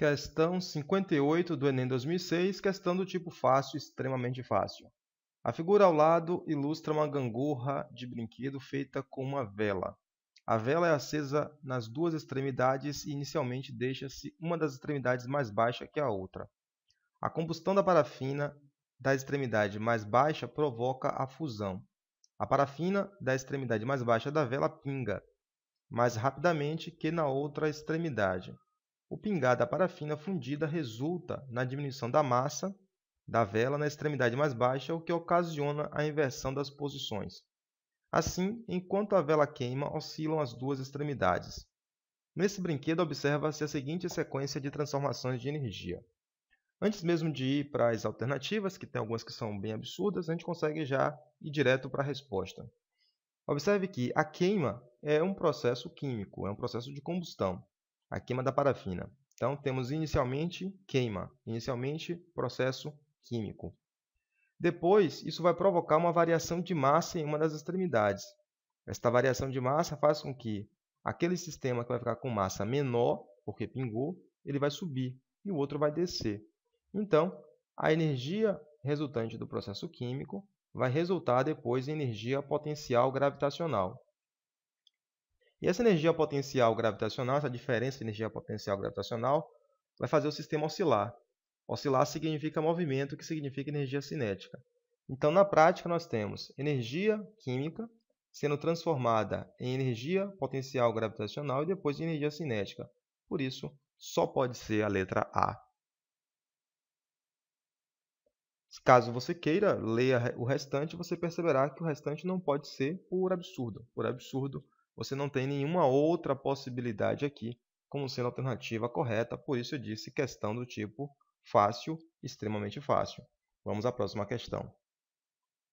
Questão 58 do Enem 2006, questão do tipo fácil, extremamente fácil. A figura ao lado ilustra uma gangorra de brinquedo feita com uma vela. A vela é acesa nas duas extremidades e inicialmente deixa-se uma das extremidades mais baixa que a outra. A combustão da parafina da extremidade mais baixa provoca a fusão. A parafina da extremidade mais baixa da vela pinga mais rapidamente que na outra extremidade o pingar da parafina fundida resulta na diminuição da massa da vela na extremidade mais baixa, o que ocasiona a inversão das posições. Assim, enquanto a vela queima, oscilam as duas extremidades. Nesse brinquedo, observa-se a seguinte sequência de transformações de energia. Antes mesmo de ir para as alternativas, que tem algumas que são bem absurdas, a gente consegue já ir direto para a resposta. Observe que a queima é um processo químico, é um processo de combustão a queima da parafina. Então, temos inicialmente queima, inicialmente processo químico. Depois, isso vai provocar uma variação de massa em uma das extremidades. Esta variação de massa faz com que aquele sistema que vai ficar com massa menor, porque pingou, ele vai subir e o outro vai descer. Então, a energia resultante do processo químico vai resultar depois em energia potencial gravitacional, e essa energia potencial gravitacional, essa diferença de energia potencial gravitacional, vai fazer o sistema oscilar. Oscilar significa movimento, que significa energia cinética. Então, na prática, nós temos energia química sendo transformada em energia potencial gravitacional e depois em energia cinética. Por isso, só pode ser a letra A. Caso você queira, leia o restante, você perceberá que o restante não pode ser por absurdo. Por absurdo, você não tem nenhuma outra possibilidade aqui como sendo a alternativa correta, por isso eu disse questão do tipo fácil, extremamente fácil. Vamos à próxima questão.